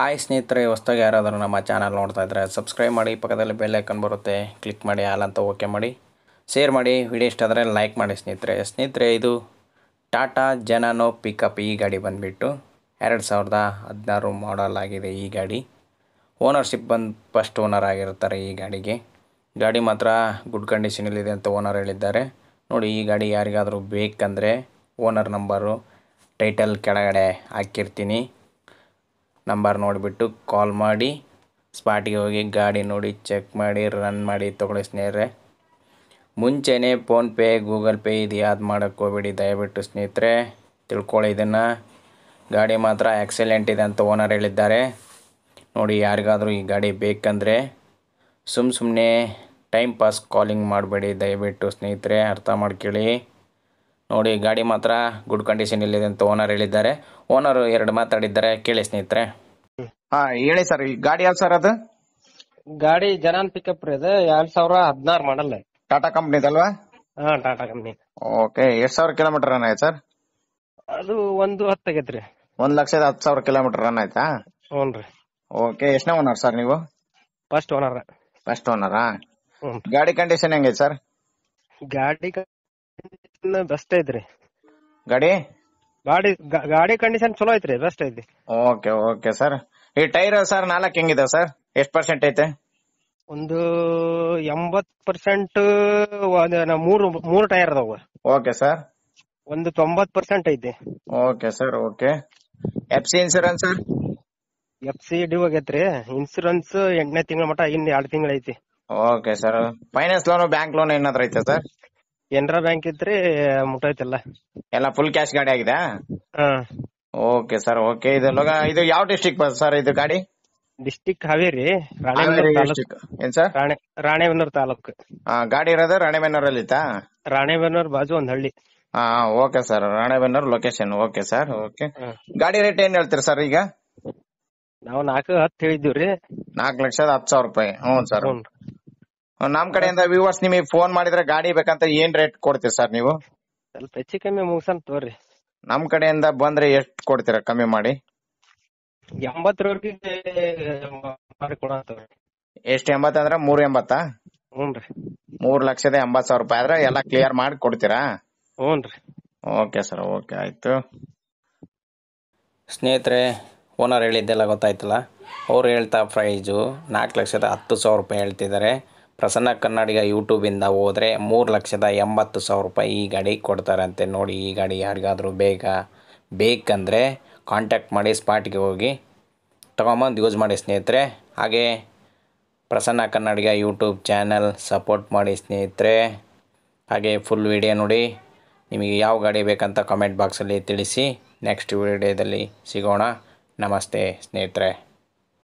hi ಸ್ನೇಹಿತರೆ ಹೊಸ್ದಾಗಿ ಯಾರಾದರೂ ನಮ್ಮ ಚಾನಲ್ ನೋಡ್ತಾ ಇದ್ದರೆ ಸಬ್ಸ್ಕ್ರೈಬ್ ಮಾಡಿ ಪಕ್ಕದಲ್ಲಿ ಬೆಲ್ ಐಕನ್ ಬರುತ್ತೆ ಕ್ಲಿಕ್ ಮಾಡಿ ಆಲ್ ಅಂತ ಓಕೆ ಮಾಡಿ ಶೇರ್ ಮಾಡಿ ವಿಡಿಯೋ ಇಷ್ಟ ಆದರೆ ಲೈಕ್ ಮಾಡಿ ಸ್ನೇಹಿತರೆ ಸ್ನೇಹಿತರೆ ಇದು ಟಾಟಾ ಜನಾನೋ ಪಿಕಪ್ ಈ ಗಾಡಿ ಬಂದುಬಿಟ್ಟು ಎರಡು ಸಾವಿರದ ಹದಿನಾರು ಮಾಡಲ್ ಆಗಿದೆ ಈ ಗಾಡಿ ಓನರ್ಶಿಪ್ ಬಂದು ಫಸ್ಟ್ ಓನರ್ ಆಗಿರ್ತಾರೆ ಈ ಗಾಡಿಗೆ ಗಾಡಿ ಮಾತ್ರ ಗುಡ್ ಕಂಡೀಷನಲ್ಲಿದೆ ಅಂತ ಓನರ್ ಹೇಳಿದ್ದಾರೆ ನೋಡಿ ಈ ಗಾಡಿ ಯಾರಿಗಾದರೂ ಬೇಕಂದರೆ ಓನರ್ ನಂಬರು ಟೈಟಲ್ ಕೆಳಗಡೆ ಹಾಕಿರ್ತೀನಿ ನಂಬರ್ ನೋಡಿಬಿಟ್ಟು ಕಾಲ್ ಮಾಡಿ ಸ್ಪಾಟಿಗೆ ಹೋಗಿ ಗಾಡಿ ನೋಡಿ ಚೆಕ್ ಮಾಡಿ ರನ್ ಮಾಡಿ ತೊಗೊಳ್ಳಿ ಸ್ನೇಹಿತರೆ ಮುಂಚೆನೇ ಫೋನ್ಪೇ ಗೂಗಲ್ ಪೇ ಇದು ಯಾವ್ದು ಮಾಡೋಕ್ಕೆ ಹೋಗ್ಬಿಡಿ ದಯವಿಟ್ಟು ಸ್ನೇಹಿತರೆ ತಿಳ್ಕೊಳ್ಳಿ ಇದನ್ನು ಗಾಡಿ ಮಾತ್ರ ಆ್ಯಕ್ಸಿಡೆಂಟ್ ಇದೆ ಅಂತ ಓನರ್ ಹೇಳಿದ್ದಾರೆ ನೋಡಿ ಯಾರಿಗಾದರೂ ಈ ಗಾಡಿ ಬೇಕಂದರೆ ಸುಮ್ಮ ಸುಮ್ಮನೆ ಟೈಮ್ ಪಾಸ್ ಕಾಲಿಂಗ್ ಮಾಡಬೇಡಿ ದಯವಿಟ್ಟು ಸ್ನೇಹಿತರೆ ಅರ್ಥ ಮಾಡ್ಕೊಳ್ಳಿ ನೋಡಿ ಗಾಡಿ ಮಾತ್ರ ಗುಡ್ ಕಂಡೀಷನ್ ಇಲ್ಲಿದೆ ಅಂತ ಓನರ್ ಹೇಳಿದ್ದಾರೆ ಓನರ್ ಎರಡು ಮಾತಾಡಿದ್ದಾರೆ ಕೇಳಿ ಸ್ನೇಹಿತರೆ ಹಾ ಹೇಳಿ ಸರ್ ಈ ಗಾಡಿ ಯಾವ್ದು ಸರ್ ಅದು ಗಾಡಿ ಜನಾನ್ ಪಿಕಪ್ ರೀ ಅದು ಎರಡ್ ಸಾವಿರ ಹದಿನಾರು ಮಾಡಲ್ ಟಾಟಾ ಅಲ್ವಾ ಹಾ ಟಾಟಾ ಕಂಪ್ನಿ ಓಕೆ ಎಷ್ಟ್ ಸಾವಿರ ಕಿಲೋಮೀಟರ್ ರನ್ ಆಯ್ತು ಸರ್ ಅದು ಒಂದು ಹತ್ತು ಆಗೈತ್ರಿ ಒಂದ್ ಲಕ್ಷದ ಹತ್ತು ಸಾವಿರ ಕಿಲೋಮೀಟರ್ ರನ್ ಆಯ್ತಾ ಹ್ಞೂ ರೀ ಓಕೆ ಎಷ್ಟನೇ ಓನರ್ ಸರ್ ನೀವು ಫಸ್ಟ್ ಓನರ್ ಫಸ್ಟ್ ಓನರಾ ಗಾಡಿ ಕಂಡೀಷನ್ ಹೆಂಗೈತೆ ಸರ್ ಗಾಡಿ ಬೆಸ್ಟ್ ಐತ್ರಿ ಗಾಡಿ ಗಾಡಿ ಗಾಡಿ ಕಂಡೀಷನ್ ಚಲೋ ಐತ್ರಿ ಬೆಸ್ಟ್ ಐತಿ ಓಕೆ ಓಕೆ ಸರ್ ಈ ಟೈರ್ ಸರ್ ನಾಲ್ಕು ಹೆಂಗಿದೆ ಸರ್ ಎಷ್ಟು ಪರ್ಸೆಂಟ್ ಐತೆ ಒಂದು ಎಂಬತ್ ಪರ್ಸೆಂಟ್ ಮೂರು ಮೂರು ಟೈರ್ ಅದಾವ ಓಕೆ ಸರ್ ಒಂದು ತೊಂಬತ್ ಪರ್ಸೆಂಟ್ ಐತಿ okay sir okay F C insurance sir F C due ರೀ ಇನ್ಸೂರೆನ್ಸ್ ಎಂಟನೇ ತಿಂಗಳ ಮಟ್ಟ ಇನ್ನು ಎರಡು ತಿಂಗಳ ಐತಿ okay sir finance loan bank loan ಏನಾದ್ರೂ ಐತೆ ಸರ್ ಕೆನರಾ ಬ್ಯಾಂಕ್ ಇದ್ರೆ ಮುಟ್ಟೈತಿಲ್ಲ ಎಲ್ಲ ಫುಲ್ ಕ್ಯಾಶ್ ಗಾಡಿ ಆಗಿದೆ ಹಾ ಓಕೆ ಸರ್ ಓಕೆ ಇದು ಲೋಗ ಇದು ಯಾವ ಡಿಸ್ಟಿಕ್ ಸರ್ ಇದು ಗಾಡಿ ಡಿಸ್ಟಿಕ್ ಹಾವೇರಿ ಏನ್ ಸರ್ ರಾಣೆ ರಾಣೆಬೆನ್ನೂರ್ ತಾಲೂಕು ಗಾಡಿ ಇರೋದು ರಾಣೆಬೆನ್ನೂರ್ ಅಲ್ಲಿ ರಾಣೆಬೆನ್ನೂರ್ ಬಾಜು ಒಂದ್ ಹಳ್ಳಿ ಹಾ okay sir Ranebennur location okay sir okay ಗಾಡಿ ರೇಟ್ ಏನ್ ಹೇಳ್ತೀರಾ ಸರ್ ಈಗ ನಾವು ನಾಲ್ಕು ಹತ್ತು ಹೇಳಿದ್ದೀವ್ರಿ ನಾಲ್ಕು ಲಕ್ಷದ ಹತ್ತು ಸಾವಿರ ರೂಪಾಯಿ ಹ್ಞೂ ಸರ್ ಹ್ಞೂ ನಮ್ ಕಡೆಯಿಂದ ವ್ಯೂವರ್ಸ್ ನಿಮಗೆ ಫೋನ್ ಮಾಡಿದ್ರೆ ಗಾಡಿ ಬೇಕಂತ ಏನ್ ರೇಟ್ ಕೊಡ್ತೀರಾ ಸರ್ ನೀವು ಸ್ವಲ್ಪ ಹೆಚ್ಚು ಕಮ್ಮಿ ಮುಗಿಸನ್ ತೋರಿ ನಮ್ ಕಡೆಯಿಂದ ಬಂದ್ರೆ ಎಷ್ಟು ಕೊಡ್ತೀರಾ ಕಮ್ಮಿ ಮಾಡಿ ಎಂಬತ್ತರವರೆಗೆ ಮಾಡಿಕೊಡೋಣ ತಗೋರಿ ಎಂಬತ್ತ ಮೂರ್ ಎಂಬತ್ತಾ ಹ್ಞೂನ್ರಿ ಮೂರ್ ಲಕ್ಷದ ಎಂಬತ್ ಸಾವಿರ ರೂಪಾಯಿ ಆದ್ರೆ ಎಲ್ಲ ಕ್ಲಿಯರ್ ಮಾಡಿ ಕೊಡ್ತೀರಾ ಹ್ಞೂನ್ರಿ ಓಕೆ ಸರ್ ಓಕೆ ಆಯ್ತು ಸ್ನೇಹಿತರೆ ಓನರ್ ಹೇಳಿದ್ದೆಲ್ಲ ಗೊತ್ತಾಯ್ತಲ್ಲ ಅವ್ರು ಹೇಳ್ತಾ ಪ್ರೈಜು ನಾಲ್ಕು ಲಕ್ಷದ ಹತ್ತು ಸಾವಿರ ರೂಪಾಯಿ ಹೇಳ್ತಿದ್ದಾರೆ ಪ್ರಸನ್ನ ಕನ್ನಡಿಗ ಯೂಟ್ಯೂಬಿಂದ ಹೋದರೆ ಮೂರು ಲಕ್ಷದ ಎಂಬತ್ತು ಸಾವಿರ ರೂಪಾಯಿ ಈ ಗಾಡಿ ಕೊಡ್ತಾರಂತೆ ನೋಡಿ ಈ ಗಾಡಿ ಯಾರಿಗಾದರೂ ಬೇಗ ಬೇಕಂದರೆ ಕಾಂಟ್ಯಾಕ್ಟ್ ಮಾಡಿ ಸ್ಪಾಟ್ಗೆ ಹೋಗಿ ತಗೊಂಬಂದು ಯೂಸ್ ಮಾಡಿ ಸ್ನೇಹಿತರೆ ಹಾಗೆ Prasanna Kannadiga YouTube channel support ಮಾಡಿ ಸ್ನೇಹಿತರೆ ಹಾಗೆ ಫುಲ್ ವಿಡಿಯೋ ನೋಡಿ ನಿಮಗೆ ಯಾವ ಗಾಡಿ ಬೇಕಂತ ಕಮೆಂಟ್ ಬಾಕ್ಸಲ್ಲಿ ತಿಳಿಸಿ ನೆಕ್ಸ್ಟ್ ವಿಡಿಯೋದಲ್ಲಿ ಸಿಗೋಣ ನಮಸ್ತೆ ಸ್ನೇಹಿತರೆ